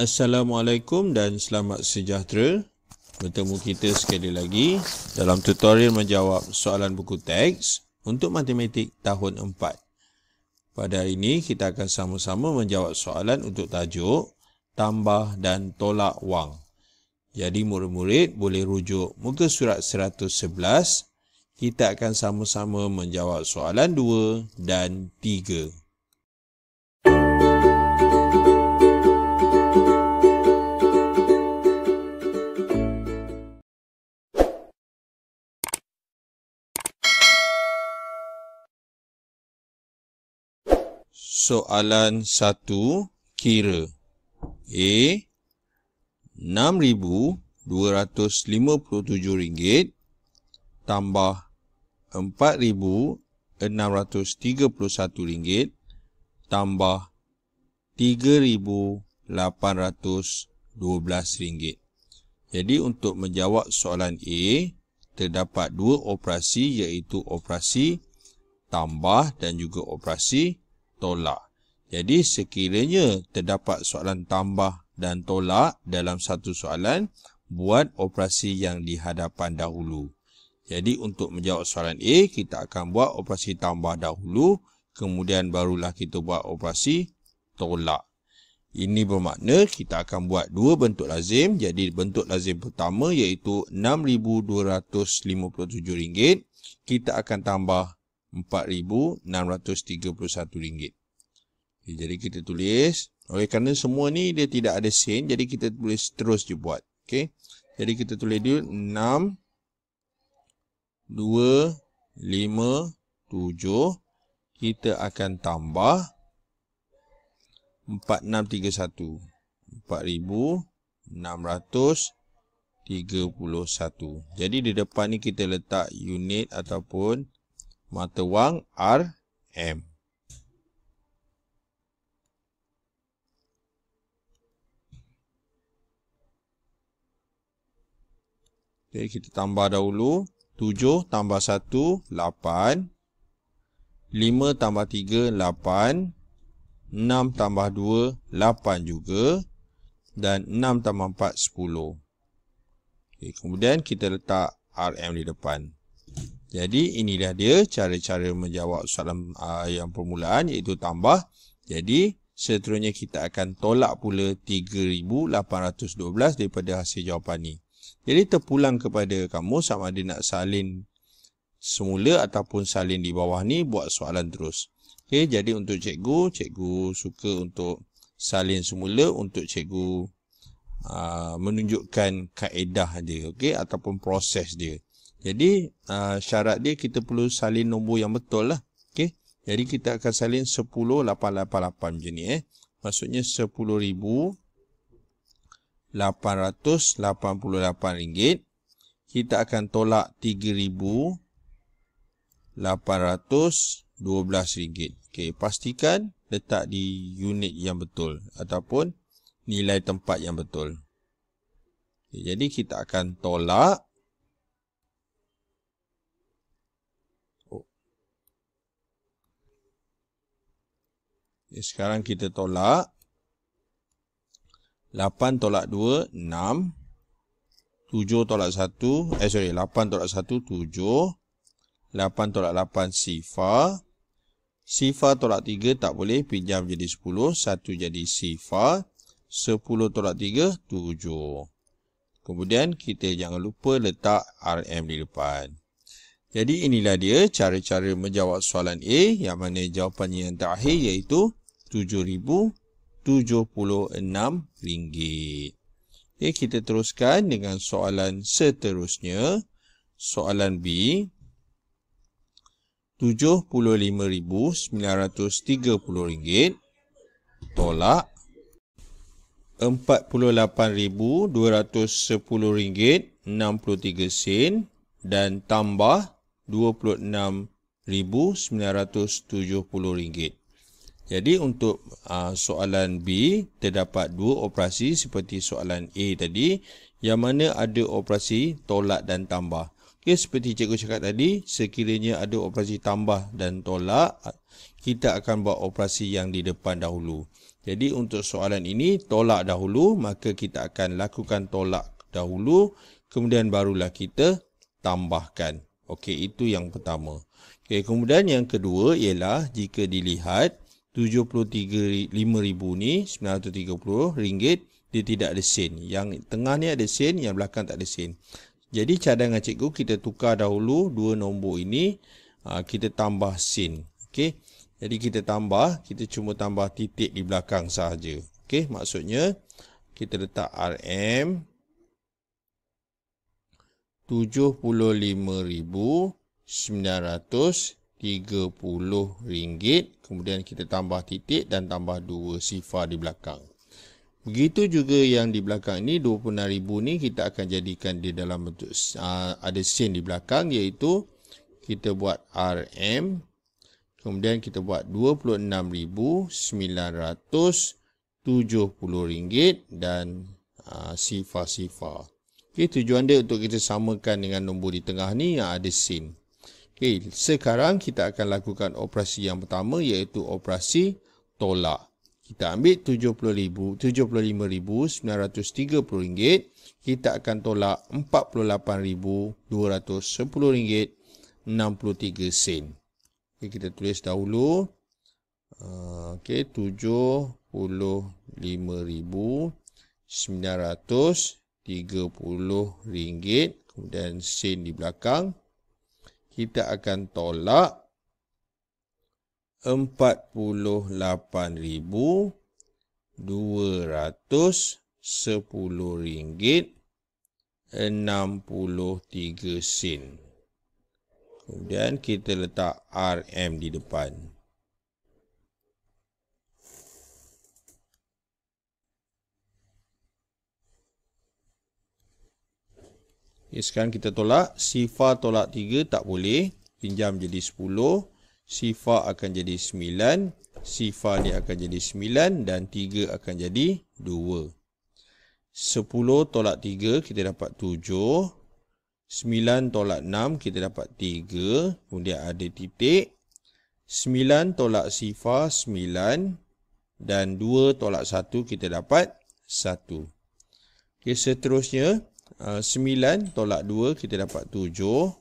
Assalamualaikum dan selamat sejahtera. Bertemu kita sekali lagi dalam tutorial menjawab soalan buku teks untuk matematik tahun 4. Pada hari ini kita akan sama-sama menjawab soalan untuk tajuk tambah dan tolak wang. Jadi murid-murid boleh rujuk muka surat 111. Kita akan sama-sama menjawab soalan 2 dan 3. soalan satu kira A rm ringgit tambah rm ringgit tambah rm ringgit. Jadi untuk menjawab soalan A, terdapat dua operasi iaitu operasi tambah dan juga operasi tambah tolak. Jadi sekiranya terdapat soalan tambah dan tolak dalam satu soalan, buat operasi yang dihadapan dahulu. Jadi untuk menjawab soalan A, kita akan buat operasi tambah dahulu, kemudian barulah kita buat operasi tolak. Ini bermakna kita akan buat dua bentuk lazim. Jadi bentuk lazim pertama iaitu RM6,257. Kita akan tambah RM4,631. Okay, eh, jadi kita tulis. Okey, kerana semua ni dia tidak ada sen. Jadi kita boleh terus je buat. Okey. Jadi kita tulis dulu 6, 2, 5, 7. Kita akan tambah 4,631. 4,631. Jadi di depan ni kita letak unit ataupun mata wang RM. Okay, kita tambah dahulu 7 tambah 1 8 5 tambah 3 8 6 tambah 2 8 juga dan 6 tambah 4 10 okay, kemudian kita letak RM di depan jadi inilah dia cara-cara menjawab soalan uh, yang permulaan iaitu tambah. Jadi seterusnya kita akan tolak pula 3812 daripada hasil jawapan ni. Jadi terpulang kepada kamu sama ada nak salin semula ataupun salin di bawah ni buat soalan terus. Okay, jadi untuk cikgu, cikgu suka untuk salin semula untuk cikgu uh, menunjukkan kaedah dia okay, ataupun proses dia. Jadi uh, syarat dia kita perlu salin nombor yang betul lah. Okay. Jadi kita akan salin 10888 macam ni eh. Maksudnya 10,888 ringgit. Kita akan tolak 3,812 ringgit. Okay. Pastikan letak di unit yang betul ataupun nilai tempat yang betul. Okay. Jadi kita akan tolak 3,812 Okay, eh, sekarang kita tolak. 8 tolak 2, 6. 7 tolak 1, eh sorry, 8 tolak 1, 7. 8 tolak 8, sifar. Sifar tolak 3, tak boleh, pinjam jadi 10. 1 jadi sifar. 10 tolak 3, 7. Kemudian kita jangan lupa letak RM di depan. Jadi inilah dia cara-cara menjawab soalan A yang mana jawapannya yang terakhir iaitu RM7,076. Okay, kita teruskan dengan soalan seterusnya. Soalan B. RM75,930 tolak RM48,210.63 dan tambah RM26,970. Jadi untuk uh, soalan B terdapat dua operasi seperti soalan A tadi yang mana ada operasi tolak dan tambah. Okey seperti cikgu cakap tadi sekiranya ada operasi tambah dan tolak uh, kita akan buat operasi yang di depan dahulu. Jadi untuk soalan ini tolak dahulu maka kita akan lakukan tolak dahulu kemudian barulah kita tambahkan. Okey itu yang pertama. Okey kemudian yang kedua ialah jika dilihat 75,000 73000 ni, RM930, dia tidak ada sen. Yang tengah ni ada sen, yang belakang tak ada sen. Jadi cadangan cikgu kita tukar dahulu dua nombor ini, ah, kita tambah sen. Okey. Jadi kita tambah, kita cuma tambah titik di belakang sahaja. Okey, maksudnya kita letak RM 75,900 RM30 kemudian kita tambah titik dan tambah dua sifar di belakang begitu juga yang di belakang ni RM26,000 ni kita akan jadikan dia dalam bentuk ah, ada sin di belakang iaitu kita buat RM kemudian kita buat RM26,970 dan ah, sifar-sifar okay, tujuan dia untuk kita samakan dengan nombor di tengah ni yang ada sin Okay, sekarang kita akan lakukan operasi yang pertama iaitu operasi tolak. Kita ambil 75,930 ringgit. Kita akan tolak 48,210 ringgit 63 sen. Okey, kita tulis dahulu. Ah, okey, 75,930 ringgit. Kemudian sen di belakang kita akan tolak 48,210 ringgit 63 sen. Kemudian kita letak RM di depan. Okay, ya, sekarang kita tolak. Sifar tolak 3 tak boleh. Pinjam jadi 10. Sifar akan jadi 9. Sifar ni akan jadi 9. Dan 3 akan jadi 2. 10 tolak 3 kita dapat 7. 9 tolak 6 kita dapat 3. Kemudian ada titik. 9 tolak sifar 9. Dan 2 tolak 1 kita dapat 1. Okay, seterusnya. Seterusnya. 9 ah, tolak 2 kita dapat 7 5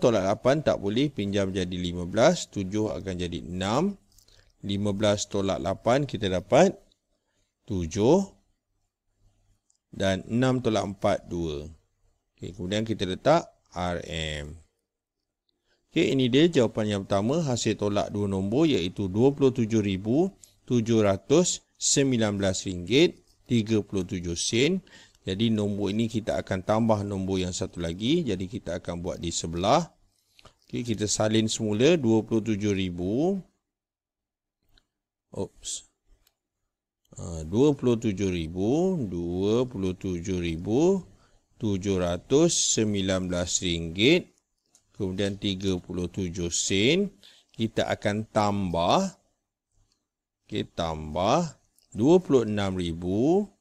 tolak 8 tak boleh pinjam jadi 15 7 akan jadi 6 15 tolak 8 kita dapat 7 dan 6 tolak 4 2 okay, kemudian kita letak RM Okay, ini dia jawapan yang pertama hasil tolak dua nombor iaitu RM27,719.37 sen jadi nombor ini kita akan tambah nombor yang satu lagi. Jadi kita akan buat di sebelah. Okey, kita salin semula 27000. Oops. 27000, 27000 719 ringgit. Kemudian 37 sen. Kita akan tambah kita okay, tambah 26000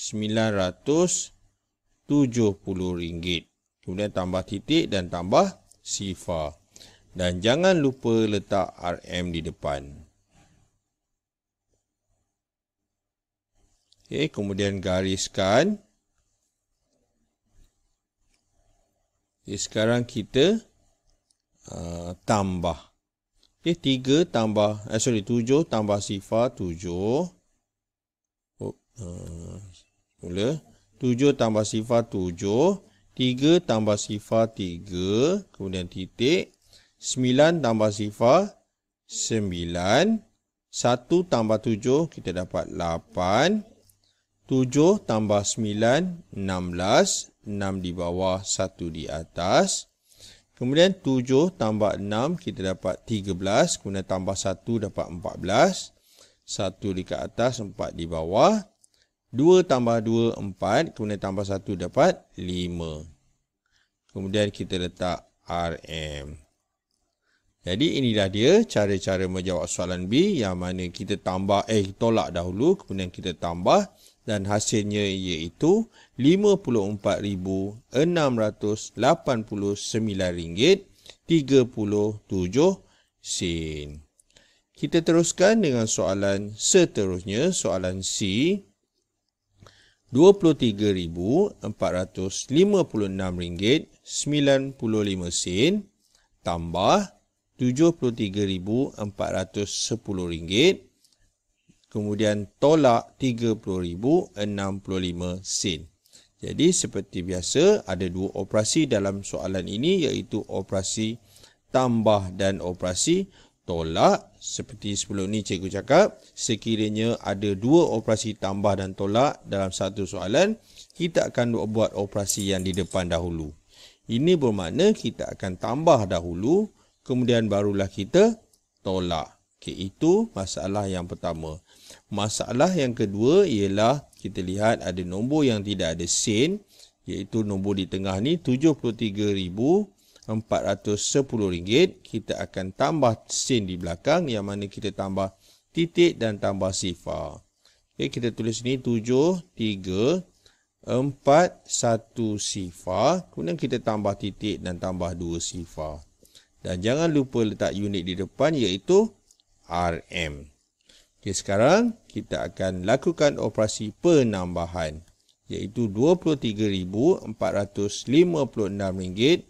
RM970. Kemudian tambah titik dan tambah sifar. Dan jangan lupa letak RM di depan. Okay, kemudian gariskan. Okay, sekarang kita uh, tambah. Okay, tiga tambah, eh, sorry, tujuh tambah sifar tujuh. Oh, uh, Mula 7 tambah sifar 7 3 tambah sifar 3 Kemudian titik 9 tambah sifar 9 1 tambah 7 kita dapat 8 7 tambah 9 16 6 di bawah 1 di atas Kemudian 7 tambah 6 kita dapat 13 Kemudian tambah 1 dapat 14 1 di ke atas 4 di bawah 2 tambah 2, 4. Kemudian tambah 1 dapat 5. Kemudian kita letak RM. Jadi inilah dia cara-cara menjawab soalan B yang mana kita tambah eh tolak dahulu kemudian kita tambah dan hasilnya iaitu RM54,689.37 sen. Kita teruskan dengan soalan seterusnya, soalan C. 23,456 ringgit 95 sen tambah 73,410 ringgit kemudian tolak rm sen. jadi seperti biasa ada dua operasi dalam soalan ini iaitu operasi tambah dan operasi tolak seperti sebelum ni cikgu cakap sekiranya ada dua operasi tambah dan tolak dalam satu soalan kita akan buat operasi yang di depan dahulu ini bermakna kita akan tambah dahulu kemudian barulah kita tolak okay, itu masalah yang pertama masalah yang kedua ialah kita lihat ada nombor yang tidak ada sin iaitu nombor di tengah ni 73,000 RM410 kita akan tambah sin di belakang yang mana kita tambah titik dan tambah sifar. Okay kita tulis sini 7341 sifar kemudian kita tambah titik dan tambah 2 sifar. Dan jangan lupa letak unit di depan iaitu RM. Okay sekarang kita akan lakukan operasi penambahan iaitu RM23456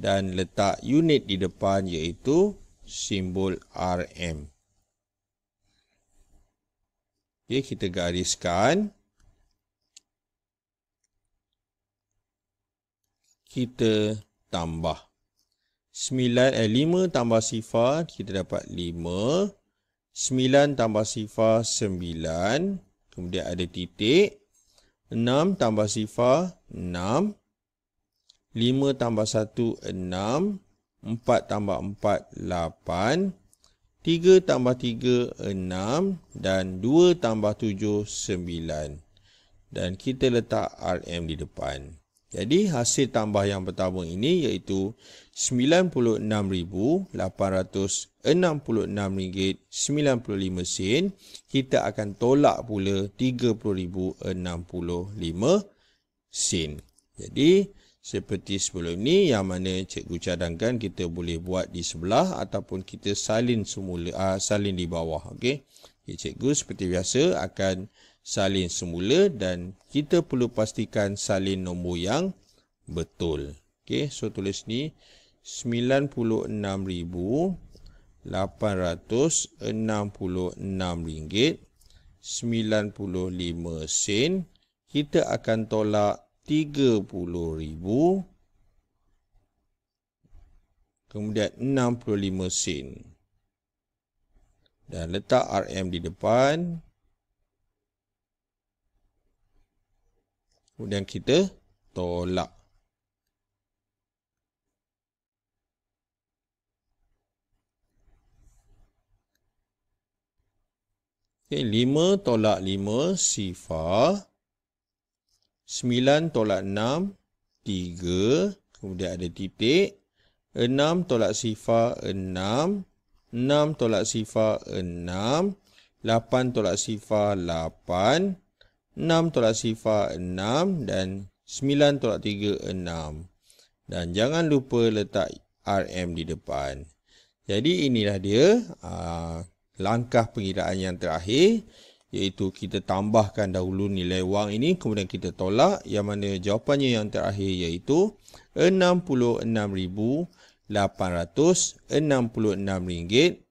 dan letak unit di depan iaitu simbol RM. Okey, kita gariskan. Kita tambah. 9, eh, 5 tambah sifar, kita dapat 5. 9 tambah sifar, 9. Kemudian ada titik. 6 tambah sifar, 6. 5 tambah 1, 6. 4 tambah 4, 8. 3 tambah 3, 6. Dan 2 tambah 7, 9. Dan kita letak RM di depan. Jadi hasil tambah yang pertama ini iaitu rm sen. Kita akan tolak pula rm sen. Jadi seperti sebelum ni yang mana cikgu cadangkan kita boleh buat di sebelah ataupun kita salin semula uh, salin di bawah okey okay, cikgu seperti biasa akan salin semula dan kita perlu pastikan salin nombor yang betul okey so tulis ni 96,866 ringgit 95 sen kita akan tolak 30,000 kemudian 65 sen dan letak RM di depan kemudian kita tolak Okay, 5 tolak 5 sifar 9 tolak 6, 3, kemudian ada titik. 6 tolak sifar 6, 6 tolak sifar 6, 8 tolak sifar 8, 6 tolak sifar 6 dan 9 tolak 3, 6. Dan jangan lupa letak RM di depan. Jadi inilah dia ah, langkah pengiraan yang terakhir iaitu kita tambahkan dahulu nilai wang ini kemudian kita tolak yang mana jawapannya yang terakhir iaitu RM66,866.30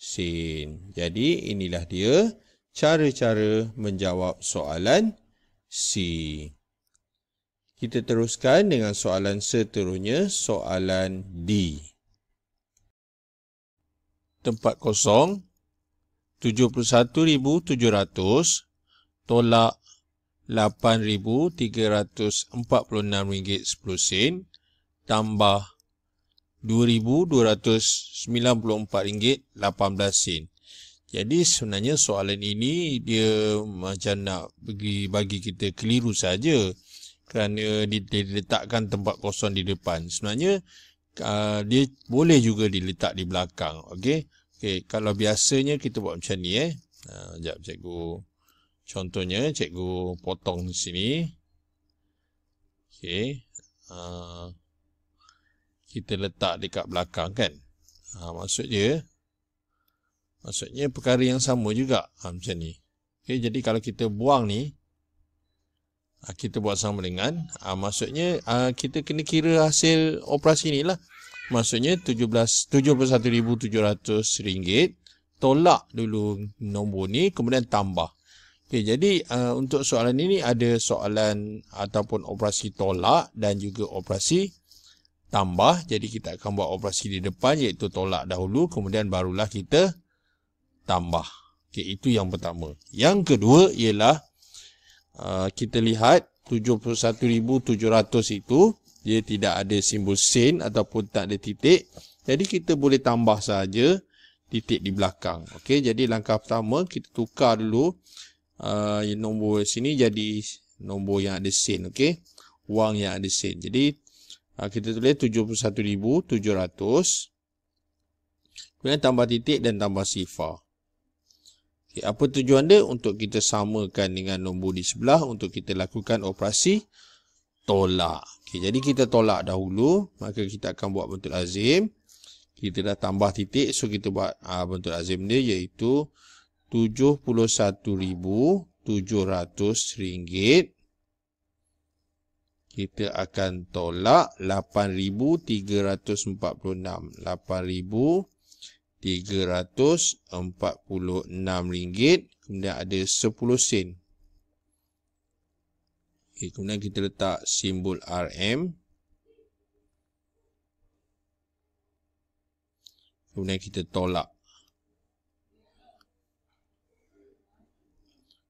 sen. Jadi inilah dia cara-cara menjawab soalan C. Kita teruskan dengan soalan seterusnya, soalan D. Tempat kosong, 71,700 tolak ringgit rm sen tambah ringgit rm sen. Jadi sebenarnya soalan ini dia macam nak bagi, bagi kita keliru saja kerana diletakkan tempat kosong di depan. Sebenarnya ah, dia boleh juga diletak di belakang. Okey. Okey, kalau biasanya kita buat macam ni eh. Ha, sekejap cikgu. Contohnya cikgu potong di sini. Okey. Ha, kita letak dekat belakang kan. Ha, maksudnya. Maksudnya perkara yang sama juga ha, macam ni. Okey, jadi kalau kita buang ni. kita buat sama dengan. Ha, maksudnya ha, kita kena kira hasil operasi ni lah maksudnya 71,700 ringgit tolak dulu nombor ni kemudian tambah okay, jadi uh, untuk soalan ini ada soalan ataupun operasi tolak dan juga operasi tambah jadi kita akan buat operasi di depan iaitu tolak dahulu kemudian barulah kita tambah okay, itu yang pertama yang kedua ialah uh, kita lihat 71,700 itu dia tidak ada simbol sin ataupun tak ada titik jadi kita boleh tambah saja titik di belakang okey jadi langkah pertama kita tukar dulu uh, nombor sini jadi nombor yang ada sin okey wang yang ada sin jadi uh, kita tulis 71700 kemudian tambah titik dan tambah sifar okay, apa tujuan dia untuk kita samakan dengan nombor di sebelah untuk kita lakukan operasi tolak. Okay, jadi kita tolak dahulu, maka kita akan buat bentuk azim. Kita dah tambah titik, so kita buat uh, ah, bentuk azim dia iaitu RM71,700. Kita akan tolak RM8,346. RM8,346. Kemudian ada 10 sen. Okay, kemudian kita letak simbol RM. Kemudian kita tolak.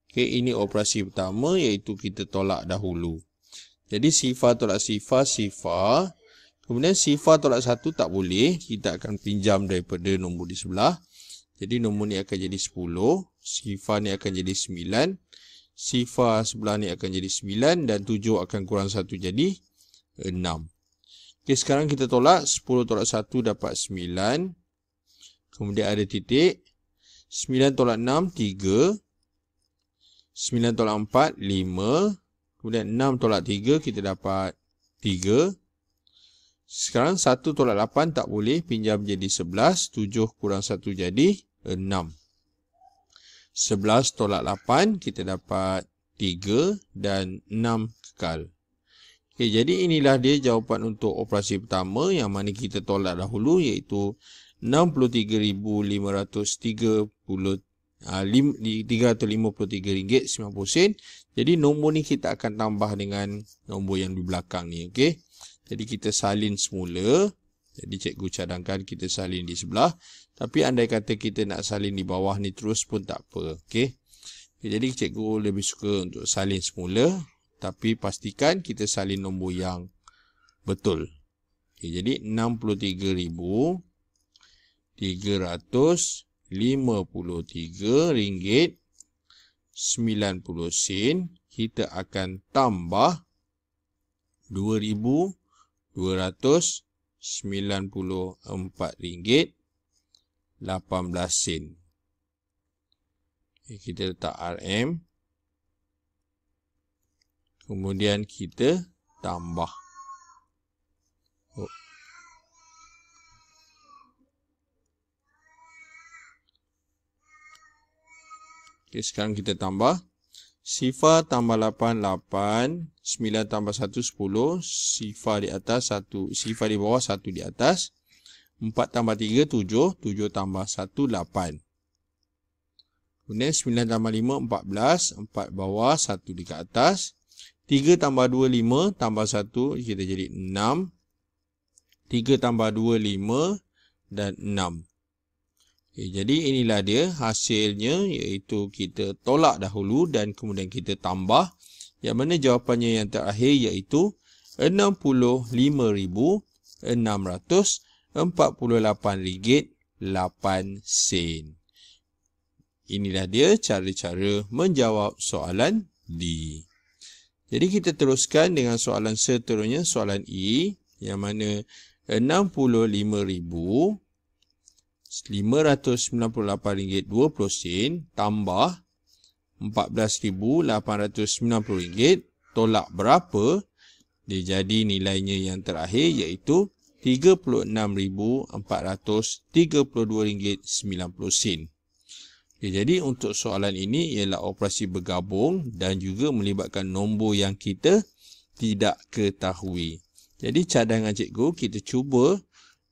Okay, ini operasi pertama iaitu kita tolak dahulu. Jadi sifar tolak sifar, sifar. Kemudian sifar tolak satu tak boleh. Kita akan pinjam daripada nombor di sebelah. Jadi nombor ni akan jadi 10. Sifar ni akan jadi 9 sifar sebelah ni akan jadi 9 dan 7 akan kurang 1 jadi 6. Okey, sekarang kita tolak 10 tolak 1 dapat 9. Kemudian ada titik 9 tolak 6 3 9 tolak 4 5 kemudian 6 tolak 3 kita dapat 3. Sekarang 1 tolak 8 tak boleh, pinjam jadi 11, 7 kurang 1 jadi 11 tolak 8 kita dapat 3 dan 6 kekal. Okey, jadi inilah dia jawapan untuk operasi pertama yang mana kita tolak dahulu iaitu 63,353 ah, ringgit 90 sen. Jadi nombor ni kita akan tambah dengan nombor yang di belakang ni. Okey. Jadi kita salin semula. Jadi cikgu cadangkan kita salin di sebelah. Tapi andai kata kita nak salin di bawah ni terus pun tak apa. Okey. Jadi cikgu lebih suka untuk salin semula. Tapi pastikan kita salin nombor yang betul. Okay, jadi 63,353 ringgit 90 sen kita akan tambah 2,294 ringgit 18 sen. Okay, kita letak RM. Kemudian kita tambah. Oh. Okay, sekarang kita tambah. Sifar tambah 8, 8. 9 tambah 1, 10. Sifar di atas, 1. Sifar di bawah, 1 di atas. 4 tambah 3, 7. 7 tambah 1, 8. Kemudian 9 tambah 5, 14. 4 bawah, 1 dekat atas. 3 tambah 2, 5. Tambah 1, kita jadi 6. 3 tambah 2, 5. Dan 6. Okay, jadi inilah dia hasilnya iaitu kita tolak dahulu dan kemudian kita tambah. Yang mana jawapannya yang terakhir iaitu 65,600. RM48.8. Inilah dia cara-cara menjawab soalan D. Jadi kita teruskan dengan soalan seterusnya, soalan E yang mana RM65,598.20 tambah RM14,890 tolak berapa? Dia jadi nilainya yang terakhir iaitu RM36,432.90. Jadi untuk soalan ini ialah operasi bergabung dan juga melibatkan nombor yang kita tidak ketahui. Jadi cadangan cikgu kita cuba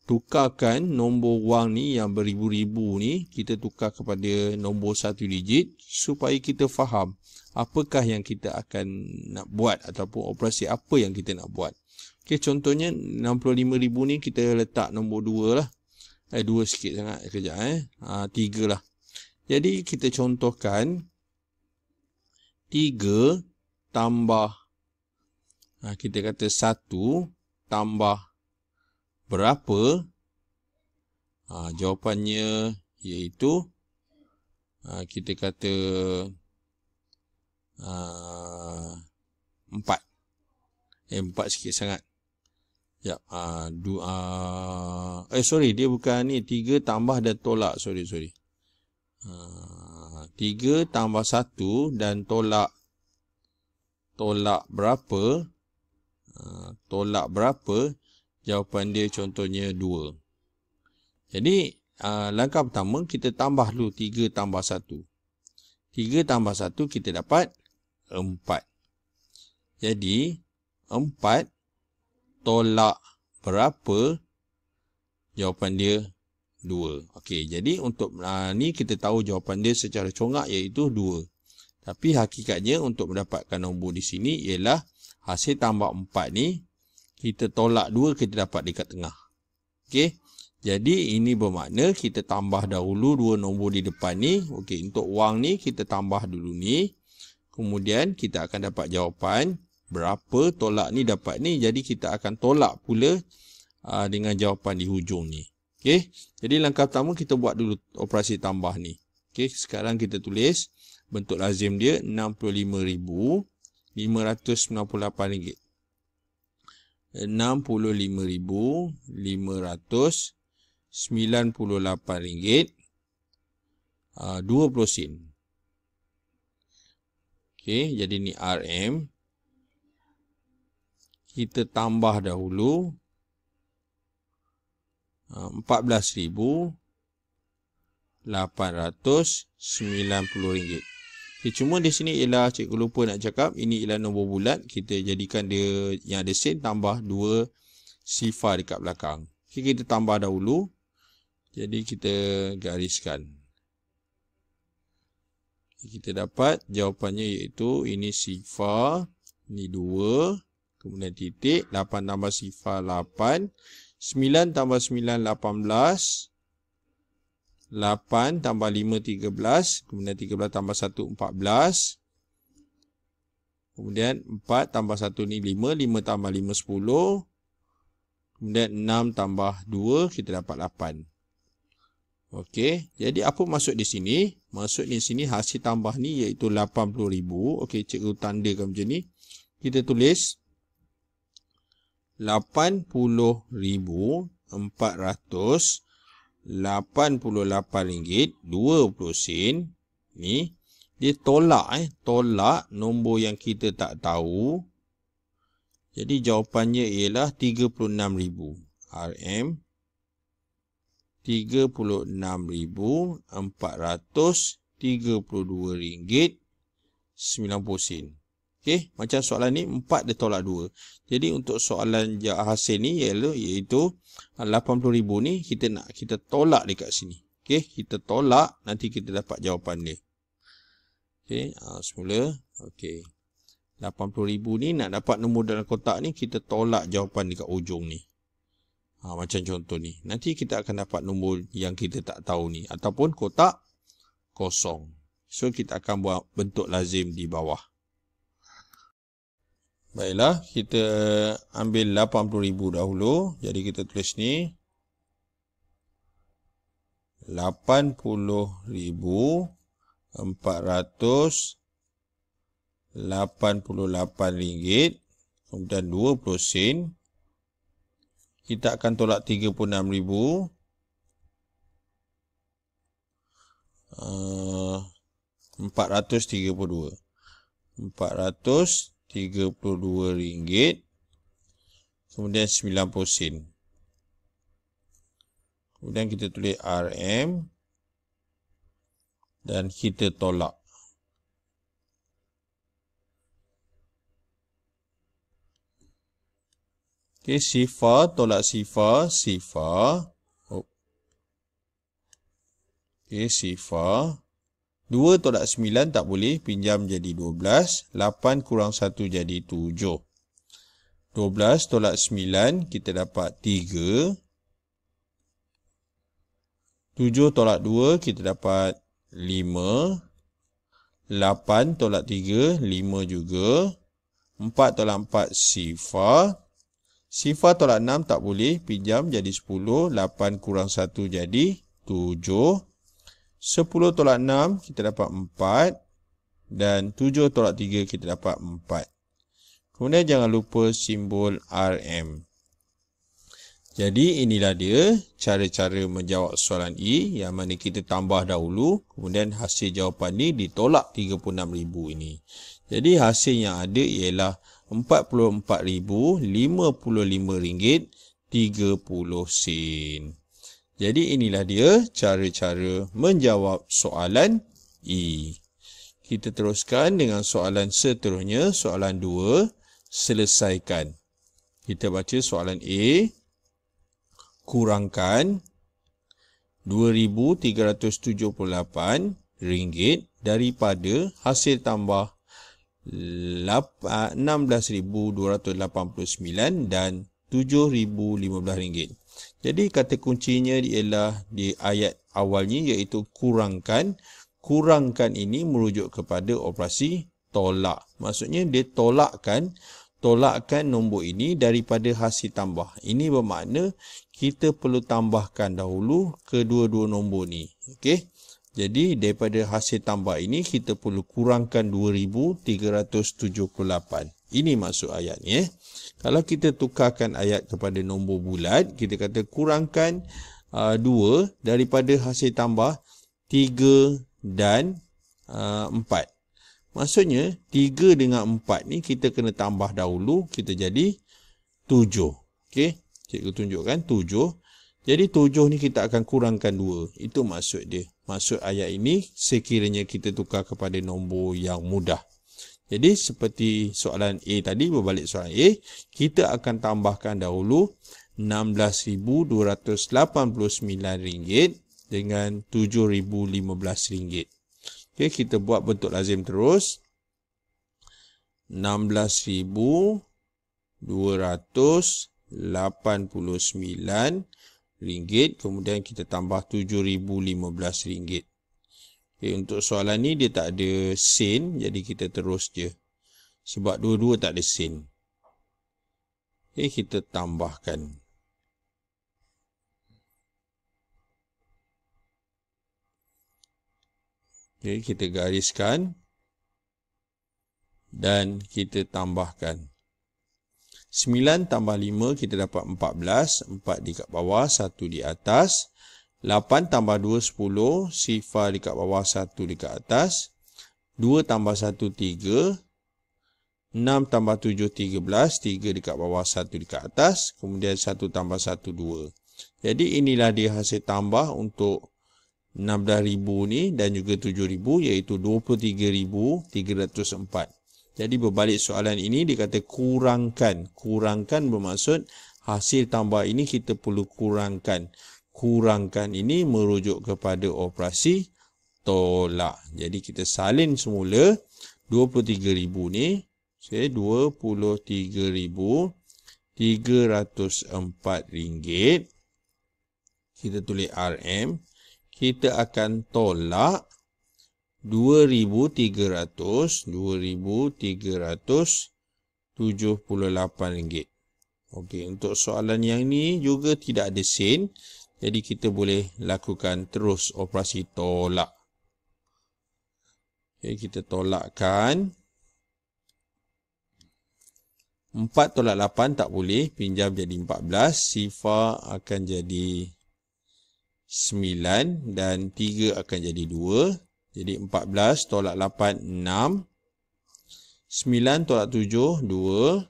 tukarkan nombor wang ni yang beribu-ribu ni kita tukar kepada nombor satu digit supaya kita faham apakah yang kita akan nak buat ataupun operasi apa yang kita nak buat. Okey contohnya 65 ribu ni kita letak nombor dua lah. Eh 2 sikit sangat kejap eh. Ah ha, 3 lah. Jadi kita contohkan tiga tambah ha, kita kata satu tambah berapa? Ha, jawapannya iaitu ha, kita kata ha, empat. Eh, empat sikit sangat. Ya, ha, dua, ha, eh sorry, dia bukan ni. Tiga tambah dan tolak. Sorry, sorry. Ha, tiga tambah satu dan tolak. Tolak berapa? Ha, tolak berapa? Tolak berapa? Jawapan dia contohnya 2. Jadi, uh, langkah pertama kita tambah dulu 3 tambah 1. 3 tambah 1 kita dapat 4. Jadi, 4 tolak berapa? Jawapan dia 2. Okey, jadi untuk uh, ni kita tahu jawapan dia secara congak iaitu 2. Tapi hakikatnya untuk mendapatkan nombor di sini ialah hasil tambah 4 ni kita tolak dua kita dapat dekat tengah. Okey. Jadi ini bermakna kita tambah dahulu dua nombor di depan ni. Okey, untuk wang ni kita tambah dulu ni. Kemudian kita akan dapat jawapan berapa tolak ni dapat ni. Jadi kita akan tolak pula aa, dengan jawapan di hujung ni. Okey. Jadi langkah pertama kita buat dulu operasi tambah ni. Okey, sekarang kita tulis bentuk lazim dia 65,000 RM598. 65,598 ringgit RM65,598.20 ah, Okey, jadi ni RM Kita tambah dahulu ah, RM14,000 890 ringgit Okay, cuma di sini ialah cikgu lupa nak cakap ini ialah nombor bulat kita jadikan dia yang ada sin tambah 2 sifar dekat belakang. Okay, kita tambah dahulu. Jadi kita gariskan. Kita dapat jawapannya iaitu ini sifar, ini dua kemudian titik, lapan tambah sifar lapan sembilan tambah sembilan 9 belas 8 tambah 5, 13. Kemudian 13 tambah 1, 14. Kemudian 4 tambah 1 ni 5. 5 tambah 5, 10. Kemudian 6 tambah 2, kita dapat 8. Okey, jadi apa masuk di sini? Masuk di sini hasil tambah ni iaitu ribu. Okey, cikgu tandakan macam ni. Kita tulis 80,400 RM88.20 ni dia tolak eh tolak nombor yang kita tak tahu jadi jawapannya ialah 36000 RM 36432 ringgit 90 sen Okey, macam soalan ni 4 dia tolak 2. Jadi untuk soalan hasil ni ialah iaitu 80,000 ah, ni kita nak kita tolak dekat sini. Okey, kita tolak nanti kita dapat jawapan dia. Okey, ah, semula. Okey. 80,000 ni nak dapat nombor dalam kotak ni kita tolak jawapan dekat ujung ni. Ha, macam contoh ni. Nanti kita akan dapat nombor yang kita tak tahu ni ataupun kotak kosong. So kita akan buat bentuk lazim di bawah. Baiklah, kita ambil 80,000 dahulu. Jadi kita tulis ni. 80,488 ringgit. Kemudian 20 sen. Kita akan tolak 36,000. Uh, 432. 432. RM32. Kemudian 90 sen. Kemudian kita tulis RM. Dan kita tolak. Okey, sifar, tolak sifar, sifar. Oh. Okey, sifar. 2 tolak 9 tak boleh, pinjam jadi 12. 8 kurang 1 jadi 7. 12 tolak 9 kita dapat 3. 7 tolak 2 kita dapat 5. 8 tolak 3, 5 juga. 4 tolak 4, sifar. Sifar tolak 6 tak boleh, pinjam jadi 10. 8 kurang 1 jadi 7. 10 tolak 6 kita dapat 4 dan 7 tolak 3 kita dapat 4. Kemudian jangan lupa simbol RM. Jadi inilah dia cara-cara menjawab soalan E yang mana kita tambah dahulu kemudian hasil jawapan ni ditolak 36,000 ini. Jadi hasil yang ada ialah ringgit rm sen jadi inilah dia cara-cara menjawab soalan E. Kita teruskan dengan soalan seterusnya, soalan 2, selesaikan. Kita baca soalan A, e. kurangkan RM2,378 daripada hasil tambah RM16,289 dan RM7,015. Jadi kata kuncinya ialah di ayat awalnya iaitu kurangkan. Kurangkan ini merujuk kepada operasi tolak. Maksudnya dia tolakkan tolakkan nombor ini daripada hasil tambah. Ini bermakna kita perlu tambahkan dahulu kedua-dua nombor ni. Okey. Jadi daripada hasil tambah ini kita perlu kurangkan 2378. Ini maksud ayatnya. eh. Kalau kita tukarkan ayat kepada nombor bulat, kita kata kurangkan uh, 2 daripada hasil tambah 3 dan uh, 4. Maksudnya 3 dengan 4 ni kita kena tambah dahulu, kita jadi 7. Okey, cikgu tunjukkan 7. Jadi 7 ni kita akan kurangkan 2. Itu maksud dia. Maksud ayat ini sekiranya kita tukar kepada nombor yang mudah. Jadi seperti soalan A tadi, berbalik soalan A, kita akan tambahkan dahulu RM16,289 dengan RM7,015. Okey, kita buat bentuk lazim terus. RM16,289, kemudian kita tambah RM7,015. Okay, untuk soalan ni dia tak ada sin jadi kita terus je. Sebab dua-dua tak ada sin. Okay, eh, kita tambahkan. Okay, kita gariskan dan kita tambahkan. 9 tambah 5 kita dapat 14. 4 di kat bawah, 1 di atas. 8 tambah 2, 10. Sifar dekat bawah, 1 dekat atas. 2 tambah 1, 3. 6 tambah 7, 13. 3 dekat bawah, 1 dekat atas. Kemudian 1 tambah 1, 2. Jadi inilah dia hasil tambah untuk 16,000 ni dan juga 7,000 iaitu 23,304. Jadi berbalik soalan ini dia kurangkan. Kurangkan bermaksud hasil tambah ini kita perlu kurangkan kurangkan ini merujuk kepada operasi tolak. Jadi kita salin semula 23000 ni, saya 23000 304 ringgit. Kita tulis RM, kita akan tolak 2300 2378 ringgit. Okey, untuk soalan yang ni juga tidak ada sin. Jadi kita boleh lakukan terus operasi tolak. Okay, kita tolakkan. 4 tolak 8 tak boleh. Pinjam jadi 14. Sifar akan jadi 9. Dan 3 akan jadi 2. Jadi 14 tolak 8, 6. 9 tolak 7, 2.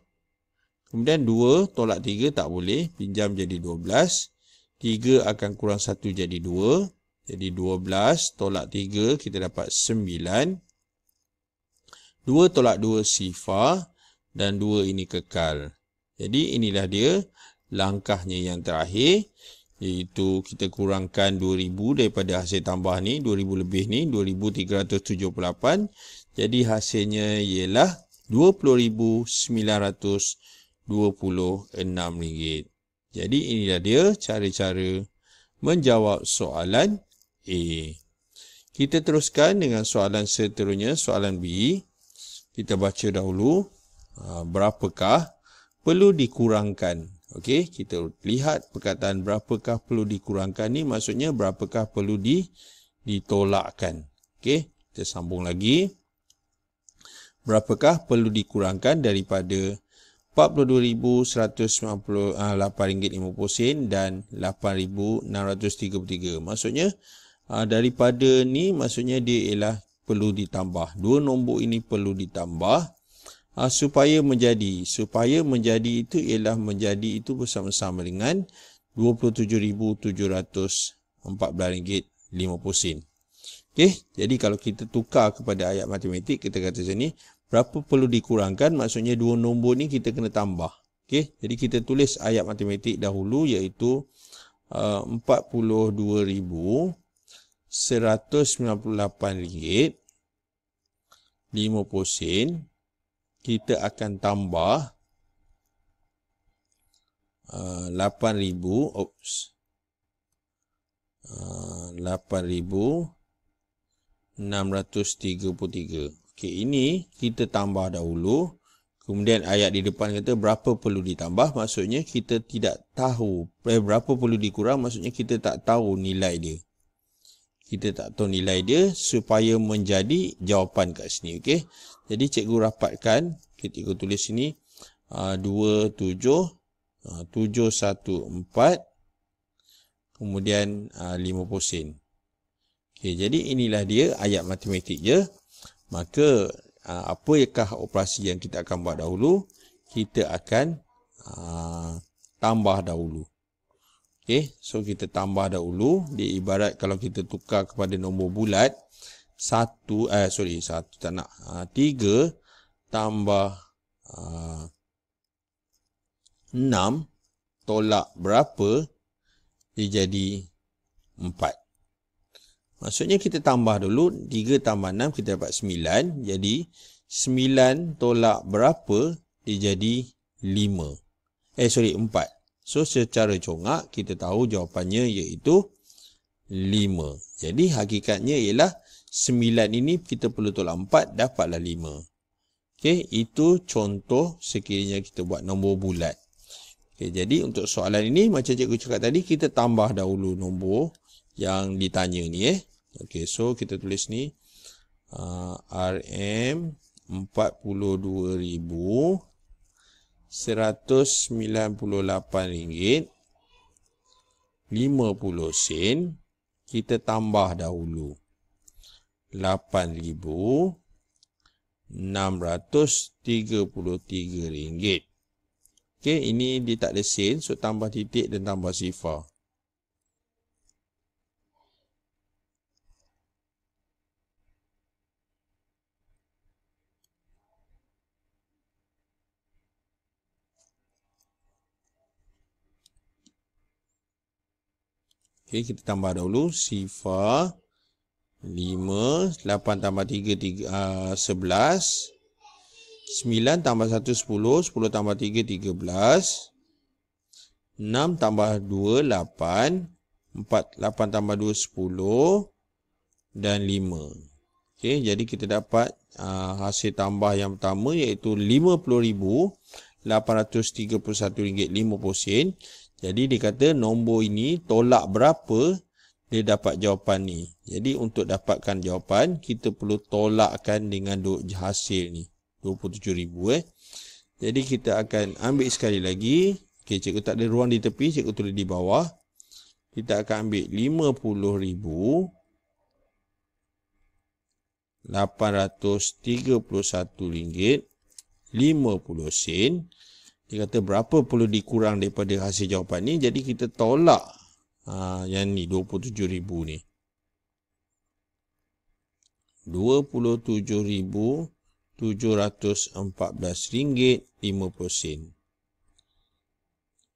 Kemudian 2 tolak 3 tak boleh. Pinjam jadi 12. 3 akan kurang 1 jadi 2. Jadi 12 tolak 3 kita dapat 9. 2 tolak 2 sifar dan 2 ini kekal. Jadi inilah dia langkahnya yang terakhir iaitu kita kurangkan 2000 daripada hasil tambah ni 2000 lebih ni 2378. Jadi hasilnya ialah 20926 ringgit. Jadi inilah dia cara-cara menjawab soalan A. Kita teruskan dengan soalan seterusnya, soalan B. Kita baca dahulu ha, berapakah perlu dikurangkan. Okey, kita lihat perkataan berapakah perlu dikurangkan ni maksudnya berapakah perlu di ditolakkan. Okey, kita sambung lagi. Berapakah perlu dikurangkan daripada ringgit rm sen dan 8633 Maksudnya ah, daripada ni maksudnya dia ialah perlu ditambah. Dua nombor ini perlu ditambah ah, supaya menjadi. Supaya menjadi itu ialah menjadi itu bersama-sama dengan rm sen. Okay. Jadi kalau kita tukar kepada ayat matematik, kita kata macam berapa perlu dikurangkan maksudnya dua nombor ni kita kena tambah okey jadi kita tulis ayat matematik dahulu iaitu uh, 42198 ringgit 50 sen kita akan tambah uh, 8000 oops uh, 8000 633. Okey, ini kita tambah dahulu. Kemudian ayat di depan kata berapa perlu ditambah. Maksudnya kita tidak tahu. Eh, berapa perlu dikurang. Maksudnya kita tak tahu nilai dia. Kita tak tahu nilai dia supaya menjadi jawapan kat sini. Okey. Jadi cikgu rapatkan ketika tulis sini. Uh, 27. Uh, 714. Kemudian ah, uh, 50 sen. Okey. Jadi inilah dia ayat matematik je maka apa apakah operasi yang kita akan buat dahulu kita akan tambah dahulu Okay, so kita tambah dahulu dia ibarat kalau kita tukar kepada nombor bulat satu, eh sorry satu tak nak 3 tambah enam tolak berapa dia jadi 4 Maksudnya kita tambah dulu 3 tambah 6 kita dapat 9 Jadi 9 tolak berapa dia jadi 5 Eh sorry 4 So secara congak kita tahu jawapannya iaitu 5 Jadi hakikatnya ialah 9 ini kita perlu tolak 4 dapatlah 5 Okay itu contoh sekiranya kita buat nombor bulat. Okay jadi untuk soalan ini macam cikgu cakap tadi kita tambah dahulu nombor yang ditanya ni eh. Okey, so kita tulis ni uh, RM42,195 50 sen kita tambah dahulu 8633 ringgit. Okey, ini dia tak ada sen, so tambah titik dan tambah sifar. Okey, kita tambah dahulu. Sifar 5, 8 tambah 3, 3 uh, 11. 9 tambah 1, 10. 10 tambah 3, 13. 6 tambah 2, 8. 4, 8 tambah 2, 10. Dan 5. Okey, jadi kita dapat uh, hasil tambah yang pertama iaitu 50,000. 50,000. RM831.50. Jadi dia kata nombor ini tolak berapa dia dapat jawapan ni. Jadi untuk dapatkan jawapan kita perlu tolakkan dengan hasil ni. RM27,000 eh. Jadi kita akan ambil sekali lagi. Okey cikgu tak ada ruang di tepi. Cikgu tulis di bawah. Kita akan ambil RM50,000. RM831 50 sen. Dia kata berapa perlu dikurang daripada hasil jawapan ni. Jadi kita tolak ha, yang ni ribu ni. ribu 27,714 ringgit 50 sen.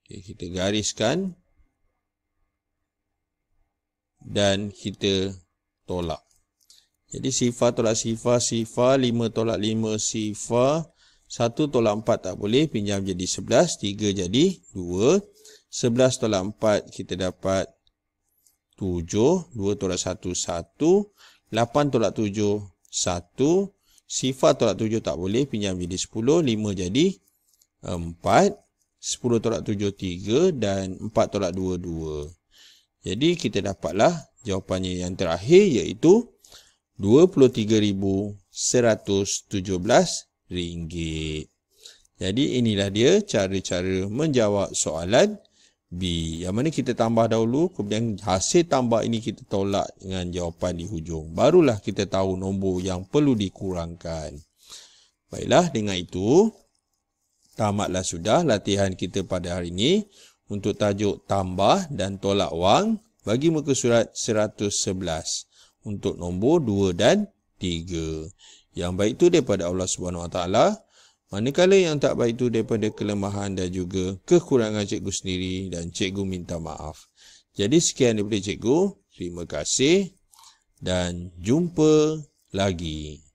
Okay, kita gariskan dan kita tolak. Jadi sifar tolak sifar, sifar 5 tolak 5, sifar 1 tolak 4 tak boleh, pinjam jadi 11, 3 jadi 2, 11 tolak 4 kita dapat 7, 2 tolak 1, 1, 8 tolak 7, 1, sifar tolak 7 tak boleh, pinjam jadi 10, 5 jadi 4, 10 tolak 7, 3 dan 4 tolak 2, 2. Jadi kita dapatlah jawapannya yang terakhir iaitu 23,117 ringgit. Jadi inilah dia cara-cara menjawab soalan B. Yang mana kita tambah dahulu, kemudian hasil tambah ini kita tolak dengan jawapan di hujung. Barulah kita tahu nombor yang perlu dikurangkan. Baiklah, dengan itu, tamatlah sudah latihan kita pada hari ini untuk tajuk tambah dan tolak wang bagi muka surat 111 untuk nombor 2 dan 3. Yang baik itu daripada Allah Subhanahu Wa Taala. Manakala yang tak baik itu daripada kelemahan dan juga kekurangan cikgu sendiri dan cikgu minta maaf. Jadi sekian daripada cikgu. Terima kasih dan jumpa lagi.